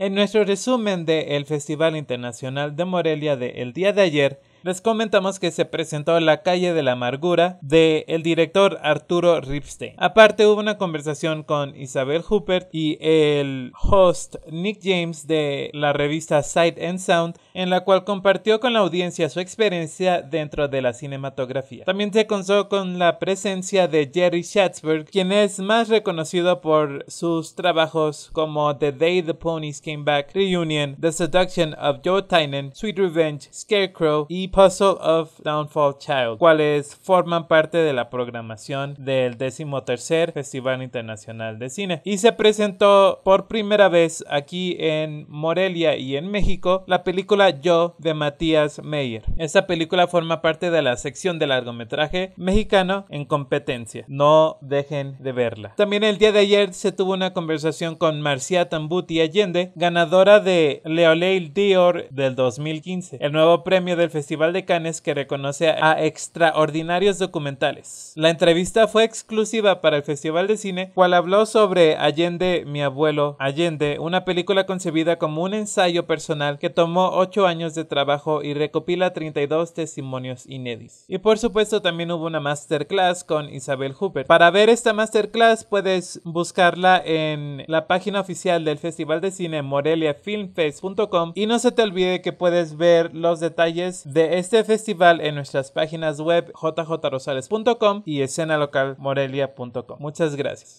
En nuestro resumen del el Festival Internacional de Morelia de el día de ayer, les comentamos que se presentó La calle de la amargura de el director Arturo Ripstein. Aparte hubo una conversación con Isabel Huppert y el host Nick James de la revista Sight and Sound en la cual compartió con la audiencia su experiencia dentro de la cinematografía. También se contó con la presencia de Jerry Schatzberg, quien es más reconocido por sus trabajos como The Day the Ponies Came Back, Reunion, The Seduction of Joe Tynan, Sweet Revenge, Scarecrow y Puzzle of Downfall Child, cuales forman parte de la programación del 13 Festival Internacional de Cine. Y se presentó por primera vez aquí en Morelia y en México la película Yo de Matías Meyer. Esta película forma parte de la sección de largometraje mexicano en competencia. No dejen de verla. También el día de ayer se tuvo una conversación con Marcia Tambuti Allende, ganadora de Leoleil Dior del 2015, el nuevo premio del Festival de Cannes que reconoce a extraordinarios documentales. La entrevista fue exclusiva para el Festival de Cine, cual habló sobre Allende, mi abuelo, Allende, una película concebida como un ensayo personal que tomó ocho años de trabajo y recopila 32 testimonios inéditos. Y por supuesto también hubo una masterclass con Isabel Hooper. Para ver esta masterclass puedes buscarla en la página oficial del Festival de Cine moreliafilmfest.com y no se te olvide que puedes ver los detalles de este festival en nuestras páginas web jjrosales.com y escenalocalmorelia.com. Muchas gracias.